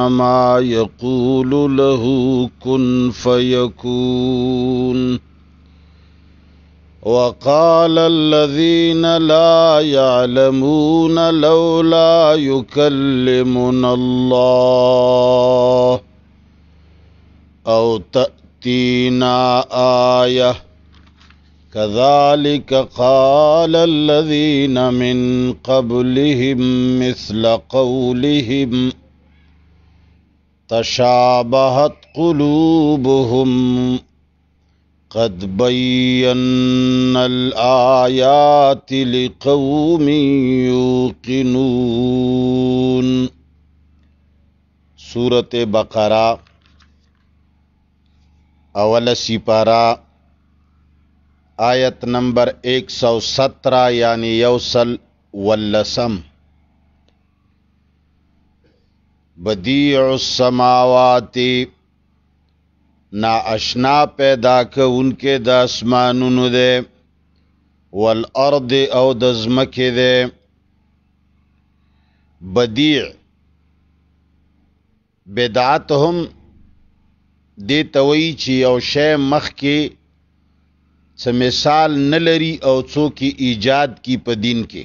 إنما يقول له كن فيكون وقال الذين لا يعلمون لولا يكلمنا الله أو تأتينا آية كذلك قال الذين من قبلهم مثل قولهم تشابهت قلوبهم قد بينا الآيات لقوم يوقنون سورة بقرة اول سپارہ آية نمبر 117 يعني يوصل واللسم بدیع السماواتی نا اشنا پیدا کونکه د اسمانونو ده والارض او د زمکه ده بدیع بدعت هم دی توي چې او شی مخ کې څه مثال نه لري او څوک ایجاد کی په دین کې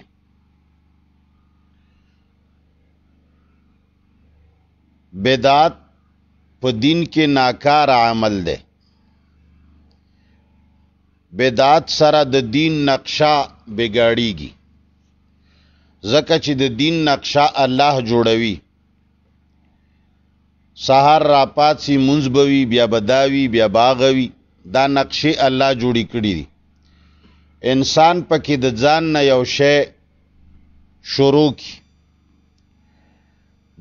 بدعت په دین کې ناکار عمل دی بدعت سره د دین نقشه بګاړيږي ځکه چې د دین نقشه الله جوړوي سحر راپات سی منځبوي بیا بداوي بیا باغوي دا نقشه الله جوړی کړی دی انسان پکې د ځان نه یو شی شروع کی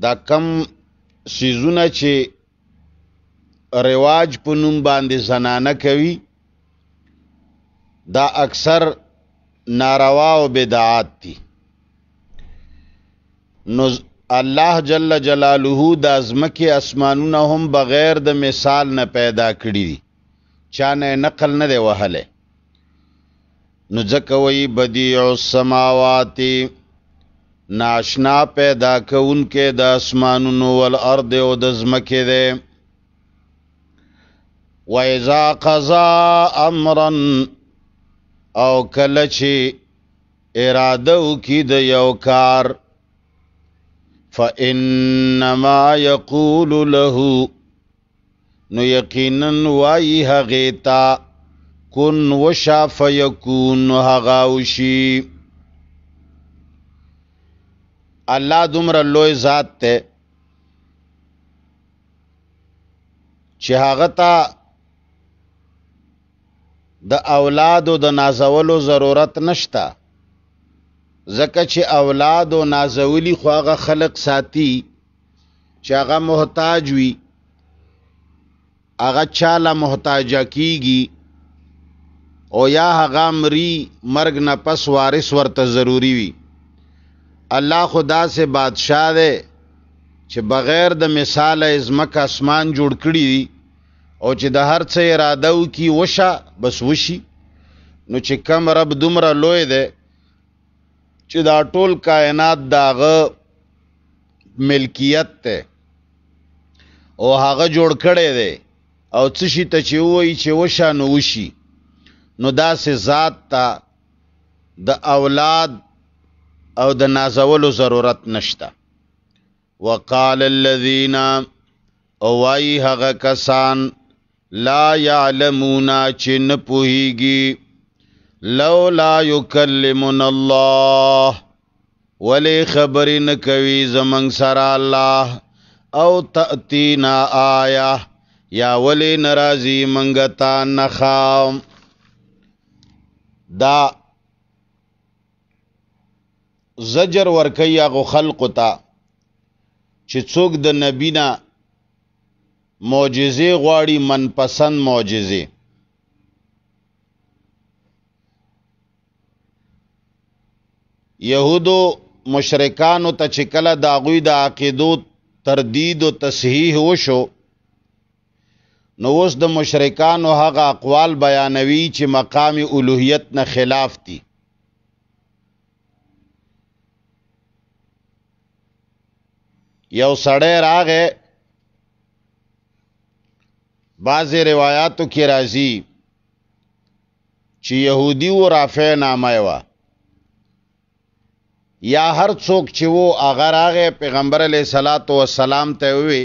دا کم سیزونه چې رواج په نوم باندې زنانه کوي دا اکثر ناروا او بدعات دي نو الله جل جلاله د ازمکه اسمانونه هم بغیر د مثال نه پیدا کړی دي چانه نقل نه دی وهله نو ځکه وی بدیع السماواتی ناشنا پیدا کون کې د اسمانونو ول ارض او د زمکه ده و اذا قضا امرا او کله چې اراده وکي د یو کار فانما یقول له نو یقینا وای هغه تا کن وشا فیکون هغه وشي الله دومره لوی ذات ته چې هغه ته د اولادو د نازولو ضرورت نشته ځکه چې اولادو نازولی خو هغه خلق ساتي چې هغه محتاج وي هغه چاله محتاج کیږي او یا هغه مري مرګ نه پس وارث ورته ضروری وي الله خدا سے بادشاہ دی چې بغیر د مثال ازمک اسمان جوړ کړی دی او چې د هر څه اراده وکي وشه بس وشي نو چې کم رب دومره لوی دی چې دا ټول کائنات داغه ملکیت ته او هغه جوړ کړی دی او څه شي ته چې وایي چې وشه نو وشي نو داسې ذات ته د اولاد او د نازولو ضرورت نشته وقال الذين اوای هغه کسان لا يعلمون چې نه پوهیږي لولا يكلمن الله ولی خبر نه کوي زمنګ سره الله او تاتینا آیا یا ولی ناراضی منګتا نخام دا زجر ورکی هغه خلق ته چې څوک د نبی نه معجزه غواړي منپسند معجزه يهودو مشرکانو ته چې کله د اغوی د عقیدو تردید او تصحیح وشو نو اوس د مشرکانو هغه اقوال بیانوي چې مقام الوهیت نه خلاف دي یو سړی راغې بعضې روایاتو کې راځي چې یهودی و رافع نامه وه یا هر څوک چې وو هغه راغې پیغمبر علیه صلوات و سلام ته وی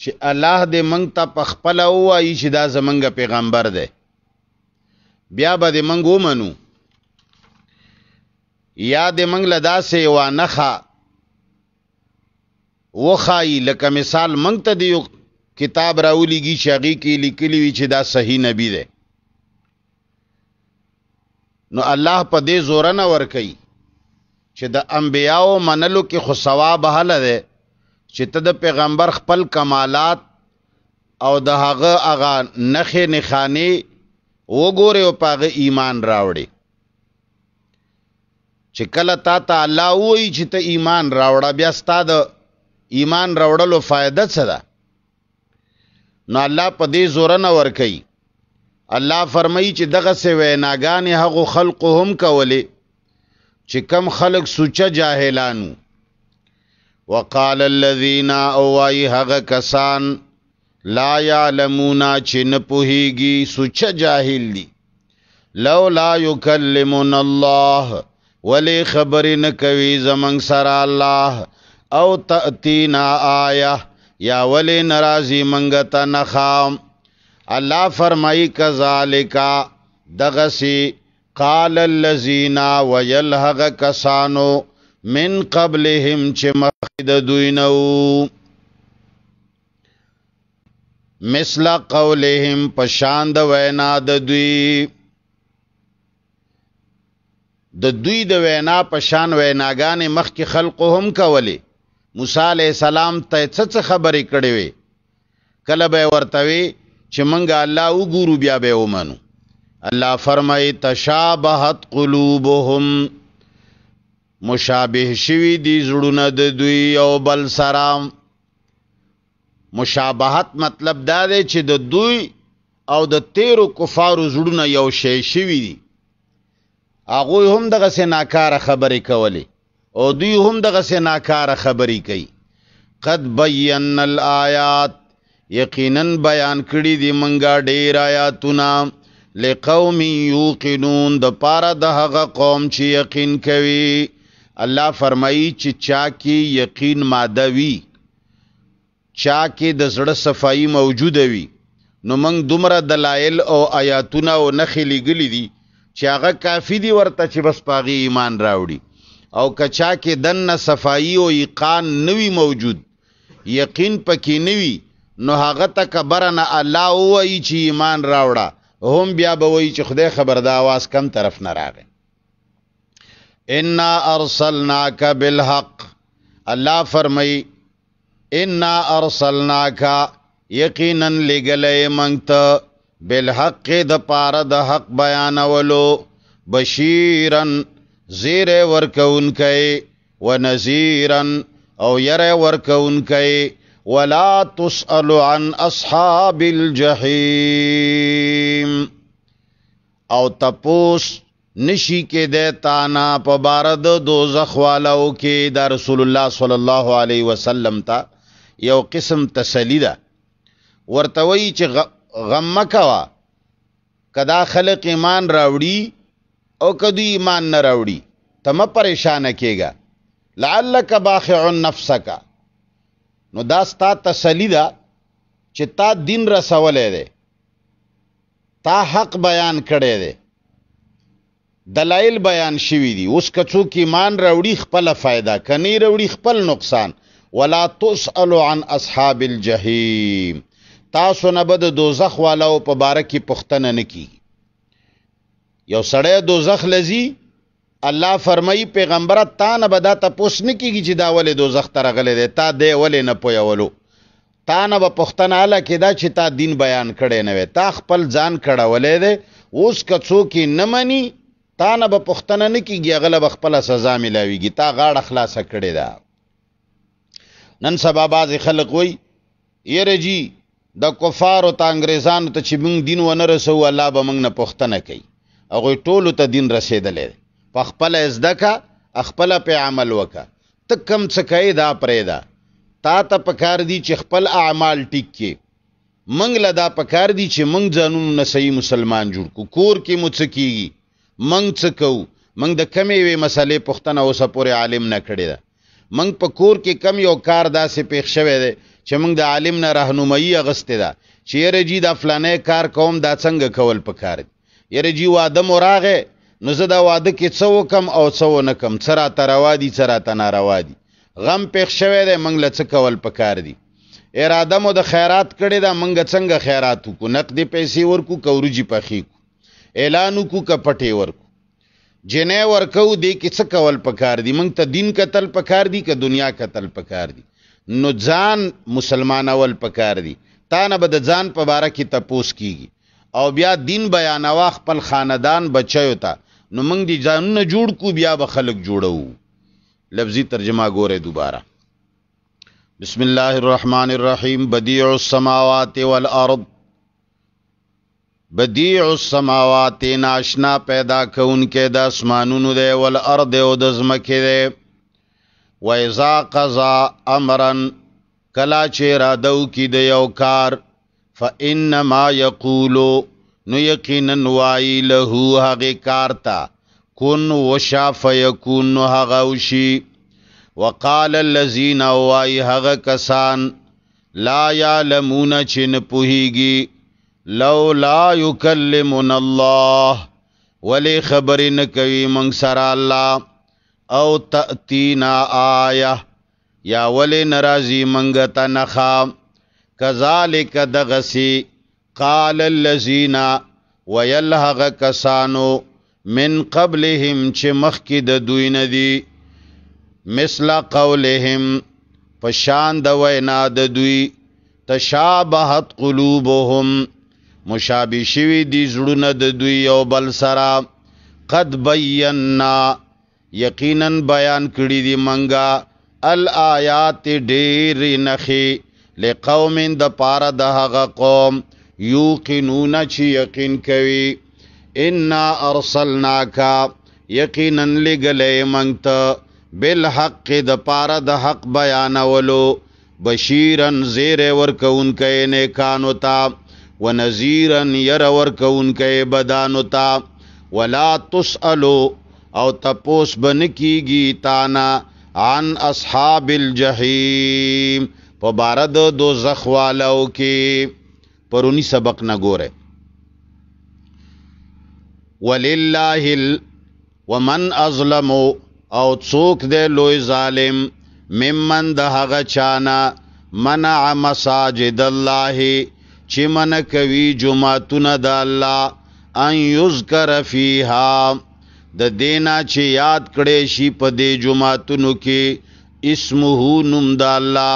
چې الله دې مونږ ته پخپل او ای چې دا زمونږ پیغمبر دی بیا به دې مونږ ومنو یا دې مونږ لدا سه و نه وخای لکه مثال منګ ته دی کتاب راولیږي شاغي کې لیکلی وی چې دا صحیح نبی دی نو الله په دې زور نه ور کوي چې د انبیاو منلو کې خو ثواب هله دی چې ته د پیغمبر خپل کمالات او د هغه اغا نخې نخانه وګوره او پاغه ایمان راوړي چې کله تا ته الله وایي چې ته ایمان راوړه بیا ستاده ایمان راوړلو فائدہ څه ده نو الله په دې زور نه ور کوي الله فرمایي چې دغه سه ویناګان هغه خلق هم کولې چې کم خلق سوچه جاهلانو وقال الذين اوای هغه کسان لا يعلمون چې نه پوهیږي سوچه جاهل دي لولا يكلمون الله ولی خبر نه کوي زمنګ سره الله او تأتینا آیا یا ولی نرازی منگتا نخام الله فرمائی کذالکا دغسی قال اللذین ویلحغ کسانو من قبلهم چې مخید دوینو مثل قولهم پشاند وینا د دوی د دوی د وینا پشان ویناګانې مخکې خلقو هم کولی موسی علی السلام ته څه خبرې کړې وي کله به ورتوي چې مونږه الله وګورو بیا به ومنو الله فرمای تشابهت قلوبهم مشابه شوی دی زړونه د دوی او بل سره مشابهت مطلب دا دی چې د دوی او د تیرو کفارو زړونه یو شی شوی دي هغه هم دغه سه ناکاره خبرې کولې او دوی هم دغه سه ناکاره خبرې کوي قد بینا الآیات یقینا بیان کړي دي منګه ډېر آیاتونه لقوم یوقنون د پاره د هغه قوم چې یقین کوي الله فرمایي چې چا کې یقین ماده وي چا کې د زړه صفائی موجوده وي نو موږ دومره دلایل او آیاتونه او نخې لګلې دي چې هغه کافی دي ورته چې بس پاغي ایمان راوړي او کچا کې دنه صفائی او ایقان نوی موجود یقین پکې نوی نو هغه تکبرنه الله وایي چې ایمان راوړه هم بیا به وایي چې خدای خبر دا आवाज کم طرف نه راغې ان ارسلناک بالحق الله فرمای ان ارسلناک یقینا لګلې مونږ بالحق د پاره د حق بیانولو بشیرن زیر ورکونکې ونذيرا او ير ورکونکې ولا تسأل عن اصحاب الجحيم او تپوس نشی کې د تانا په بارد دوزخ والو کې د رسول الله صلی الله علیه وسلم تا یو قسم تسلی ده ورتوي چې غم مکوا کدا خلق ایمان راوړي او کدی ایمان نه راوړي تم پریشان کیگا لعلک باخع نفسک نو دا ستا تسلی ده چې تا دین رسولې ده تا حق بیان کړی ده دلایل بیان شوی دي اوس کڅو کې ایمان راوړي خپل फायदा کني راوړي خپل نقصان ولا تسأل عن اصحاب الجحیم تاسو نه بد دوزخ والو په بارکه پښتنه نکی یو سړی دوزخ لذي الله فرمایي پیغمبره تا نه به دا تپوس نه کېږي چې دا ولې دوزخ ته راغلی دی تا دی ولې نه پویولو تا نه به پوښتنه هله کېده چې تا دین بیان کړی نه وی تا خپل ځان کړولی دی اوس که څوک یې نه مني تا نه به پوښتنه نه کېږي هغه له به خپله سزا میلاویږي تا غاړه خلاصه کړې ده نن سبا بعضې خلک وایي یره جی د کفارو ته انګریزانو ته چې موږ دین ونه رسوو الله به موږ نه پوښتنه کوي هغه ټولو ته دین رسیدلې په خپل ازدکا خپل په عمل وکا ته کم څه کوي دا پرې دا تا ته پکار دی چې خپل اعمال ټیک کې منګ لدا پکار دی چې منګ ځانونو نه صحیح مسلمان جوړ کو کور کې مو څه کیږي منګ څه کو منګ د کمې وې مسلې پښتنه اوسه پورې عالم نه کړی دا منګ په کور کې کم یو کار داسې پیښ شوی دی چې موږ د عالم نه راهنمایي اغستې ده چیرې جی دا فلانه کار کوم دا څنګه کول پکار دي یره جی واده مو راغې نو زه دا واده کې څه وکم او څه ونه کم څه راته روا دي څه راته ناروا دي غم پېښ شوی دی موږ له څه کول پکار دي اراده مو د خیرات کړې ده موږ څنګه خیرات وکړو نقدې پیسې ورکو که وروجي پخې کړو اعلان وکړو که پټې ورکو جنې ورکو دې کې څه کول پکار دي موږ ته دین قتل پکار دي که دنیا قتل پکار دي نو ځان مسلمان اول پکار دي تا نه به د ځان په باره کې تپوس کیږي او بیا دین بیانوا خپل خاندان بچیو ته نو موږ دي ځانونه جوړ کو بیا به خلک جوړو لفظي ترجمه ګوره دوباره بسم الله الرحمن الرحیم بدیع السماوات والارض بدیع السماوات ناشنا پیدا کون کې د اسمانونو دی والارض او د زمکه دی و اذا قضا امرا کلا چې را دو کې د یو کار فانما یقولو نو یقینا وای له هغه کارتا کن وشا فیکون هغه وشي وقال الذين وای هغه کسان لا یعلمون چن پوهیږي لولا یکلمن الله ولی خبر نه کوي مونږ سره الله او تاتینا آیه یا ولی ناراضی مونږ ته نخام کذالک دغسی قال الذین ويلهغ کسانو من قبلهم چې مخکې د دوی نه دي مثل قولهم پشان د وینا د دوی تشابهت قلوبهم مشابه شوی دي زړونه د دوی او بل سره قد بینا یقینا بیان کړی دي منګه الآیات ډېر نخي لقوم د پاره د هغه قوم یوقنون چې یقین کوي ان ارسلناک یقینا لګلې منته بالحق د پاره د حق بیانولو بشیرن زیر ورکون کې نیکانو تا ونذیرن ير ورکون کې بدانو تا ولا تسالو او تپوس بن کیږي تانا عن اصحاب الجحیم په بار د دوزخ والو کې پرونی سبق نه ګوره ولله ومن اظلم او څوک دې لوی ظالم ممن د هغه چانا منع مساجد الله چې من کوي جمعتون د الله ان یذکر فیها د دینا چې یاد کړي شي په دې جمعتونو کې اسمه نوم د الله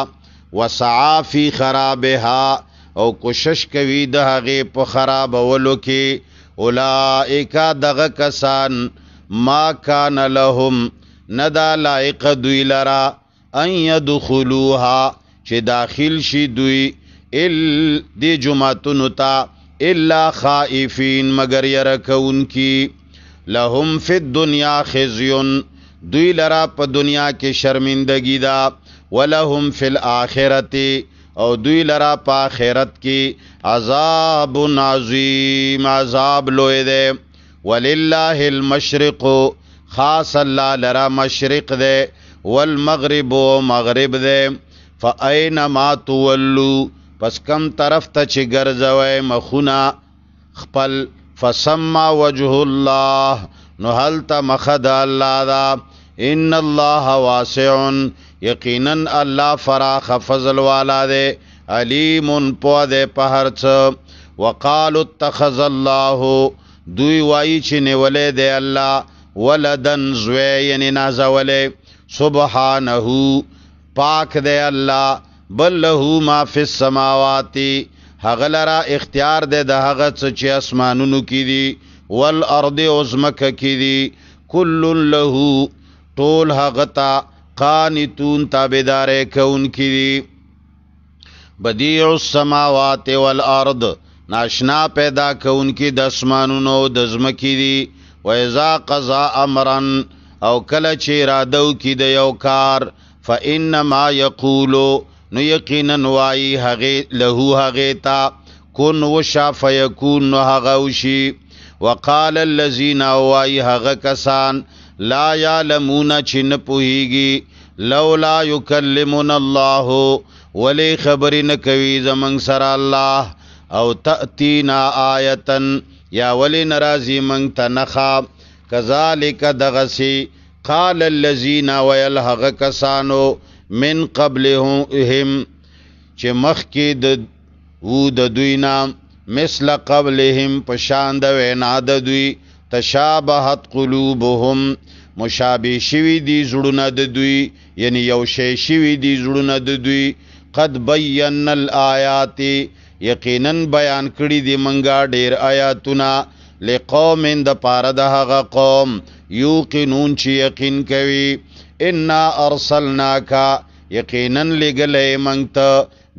وسعا فی خرابها او کوشش کوي د هغه په خراب ولو کې اولائک دغه کسان ما کان لهم ندا لائق دوی لرا ان يدخلوها چې داخل شي دوی ال دی جمعتونو تا الا خائفین مگر يرکون کی لهم فی الدنیا خزیون دوی لرا په دنیا کې شرمندگی ده ولهم فی الاخرتی او دوی لرا پا خیرت کی عذاب عظیم عذاب لوی دے وللہ المشرق خاص اللہ لرا مشرق دے والمغرب و مغرب دے فاینما تولو پس کم طرف ته چې ګرځوي مخونه خپل فسما وجه الله نو هل ته مخد الله دا ان الله واسع یقینا الله فراخ فضل والا دے علیم پو دے پهر څ وقالو اتخذ الله دوی وای چې نیولې دی الله ولدن زوی یعنی نازولې سبحانه پاک دی الله بل له ما فی السماواتی هغلرا اختیار دی د هغه څه چې اسمانونو کې دي والارض عظمک کې دي کل له ټول هغه تا قانتون تابعدارې کونکي دي بديع السماوات والارض ناشنا پیدا کونکي د اسمانونو د زمکي دي و اذا قضا امرا او کله چې رادو کې د یو کار فانما يقول نو یقینا وای هغه له هغه تا کون وشا فیکون هغه وشي وقال الذين وای هغه کسان لا یعلمون چې نه پوهیږي لولا یکلمون الله ولی خبرې نه کوي زمنګ سره الله او تأتینا آیتن یا ولی نرازی منگ تنخا کذالک دغسی قال اللذین ویلحغ کسانو من قبلهم چې مخکې د وو د دوی نام مثل قبلهم پشان د وینا د دوی تشابهت قلوبهم مشابه شوی دی زړونه د دوی یعنی یو شی شوی دی زړونه د دوی قد بینا الآیات یقینا بیان کړی دی منګه ډیر آیاتونه لقوم د پاره د هغه قوم یوقنون چې یقین کوي ان ارسلناک یقینا لګلې منګ ته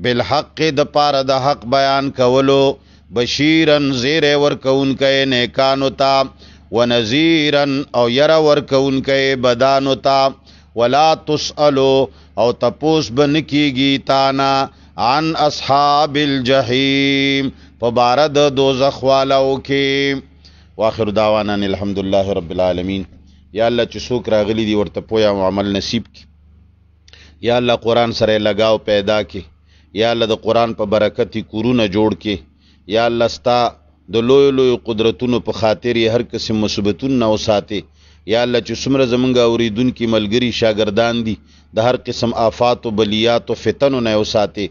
بالحق د پاره د حق بیان کولو بشیرن زیر ورکون کئ نیکانو تا ونذیرن او ير ورکون کئ بدانو تا ولا تسالو او تپوس بن کیږي تانا عن اصحاب الجحیم فبارد دوزخ والو کې واخر دعوانا الحمد لله رب العالمین یا الله چې څوک راغلی دی ورته پویا عمل نصیب کی یا الله قران سره لگاو پیدا کی یا الله د قران په برکت کورونه جوړ کی یا الله ستا د لوی لوی قدرتونو په خاطر هر قسم مصیبتونو نه وساتي یا الله چې څومره زمونږ اوریدونکو ملګری شاګردان دي د هر قسم آفات او بلیات او فتنو نه وساتي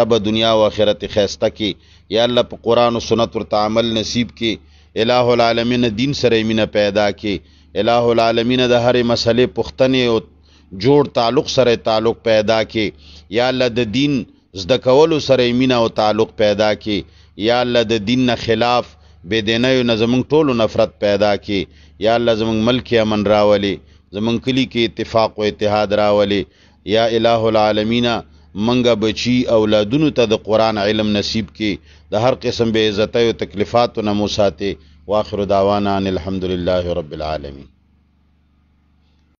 رب دنیا او آخرت خیسته کې یا الله په قران او سنت ورته عمل نصیب کې الہ العالمین دین سره مینه پیدا کې الہ العالمین د هر مسلې پختنې او جوړ تعلق سره تعلق پیدا کې یا الله د دین زده کولو سره مینه او تعلق پیدا کې یا الله د دین نه خلاف بې دینیو نه زمونږ ټولو نفرت پیدا کړي یا الله زمونږ ملک امن راولي زمونږ کلی کې اتفاق او اتحاد راولي یا الٰه العالمین منګه بچي اولادونو ته د قران علم نصیب کړي د هر قسم بې عزتۍ او تکلیفاتو نه مو ساتي واخر دعوانا ان الحمدلله رب العالمین